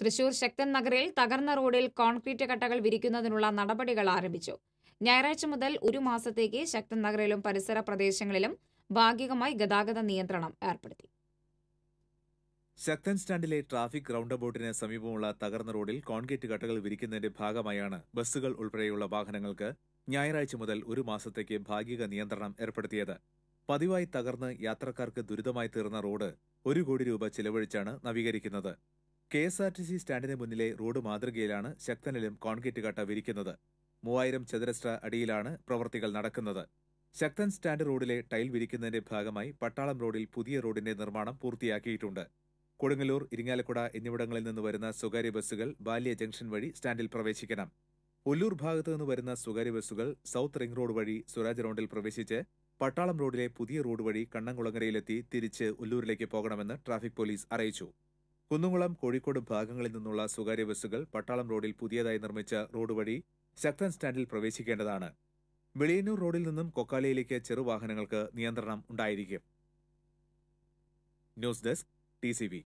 തൃശൂർ ശക്തൻ നഗറിൽ തകർന്ന റോഡിൽ കോൺക്രീറ്റ് കട്ടകൾ വിരിക്കുന്നതിനുള്ള നടപടികൾ ആരംഭിച്ചു ഞായറാഴ്ച മുതൽ ഒരു മാസത്തേക്ക് ശക്തൻ നഗറിലും പരിസര പ്രദേശങ്ങളിലും ഭാഗികമായി ഗതാഗത നിയന്ത്രണം ഏർപ്പെടുത്തി ശക്തൻ സ്റ്റാൻഡിലെ ട്രാഫിക് റൗണ്ട് ബോട്ടിന് സമീപമുള്ള തകർന്ന റോഡിൽ കോൺക്രീറ്റ് കട്ടകൾ വിരിക്കുന്നതിന്റെ ഭാഗമായാണ് ബസ്സുകൾ ഉൾപ്പെടെയുള്ള വാഹനങ്ങൾക്ക് ഞായറാഴ്ച മുതൽ ഒരു മാസത്തേക്ക് ഭാഗിക നിയന്ത്രണം ഏർപ്പെടുത്തിയത് പതിവായി തകർന്ന് യാത്രക്കാർക്ക് ദുരിതമായി തീർന്ന റോഡ് ഒരു കോടി രൂപ ചിലവഴിച്ചാണ് നവീകരിക്കുന്നത് K S R T C സ്റ്റാൻഡിന് മുന്നിലെ റോഡ് മാതൃകയിലാണ് ശക്തനിലും കോൺക്രീറ്റ് കട്ട വിരിക്കുന്നത് മൂവായിരം ചതുരശ്ര അടിയിലാണ് പ്രവൃത്തികൾ നടക്കുന്നത് ശക്തൻ സ്റ്റാൻഡ് റോഡിലെ ടൈൽ വിരിക്കുന്നതിന്റെ ഭാഗമായി പട്ടാളം റോഡിൽ പുതിയ റോഡിന്റെ നിർമ്മാണം പൂർത്തിയാക്കിയിട്ടുണ്ട് കൊടുങ്ങല്ലൂർ ഇരിങ്ങാലക്കുട എന്നിവിടങ്ങളിൽ നിന്ന് വരുന്ന സ്വകാര്യ ബസ്സുകൾ ബാല്യ ജംഗ്ഷൻ വഴി സ്റ്റാൻഡിൽ പ്രവേശിക്കണം ഒല്ലൂർ ഭാഗത്തു നിന്ന് വരുന്ന സ്വകാര്യ ബസ്സുകൾ സൗത്ത് റിംഗ് റോഡ് വഴി സ്വരാജ് റൗണ്ടിൽ പ്രവേശിച്ച് പട്ടാളം റോഡിലെ പുതിയ റോഡ് വഴി കണ്ണംകുളങ്ങരയിലെത്തി തിരിച്ച് ഒല്ലൂരിലേക്ക് പോകണമെന്ന് ട്രാഫിക് പോലീസ് അറിയിച്ചു കുന്നുകുളം കോഴിക്കോട് ഭാഗങ്ങളിൽ നിന്നുള്ള സ്വകാര്യ ബസ്സുകൾ പട്ടാളം റോഡിൽ പുതിയതായി നിർമ്മിച്ച റോഡ് വഴി ശക്തൻ സ്റ്റാൻഡിൽ പ്രവേശിക്കേണ്ടതാണ് വെളിയന്നൂർ റോഡിൽ നിന്നും കൊക്കാലയിലേക്ക് ചെറുവാഹനങ്ങൾക്ക് നിയന്ത്രണം ഉണ്ടായിരിക്കും ന്യൂസ് ഡെസ്ക് ടി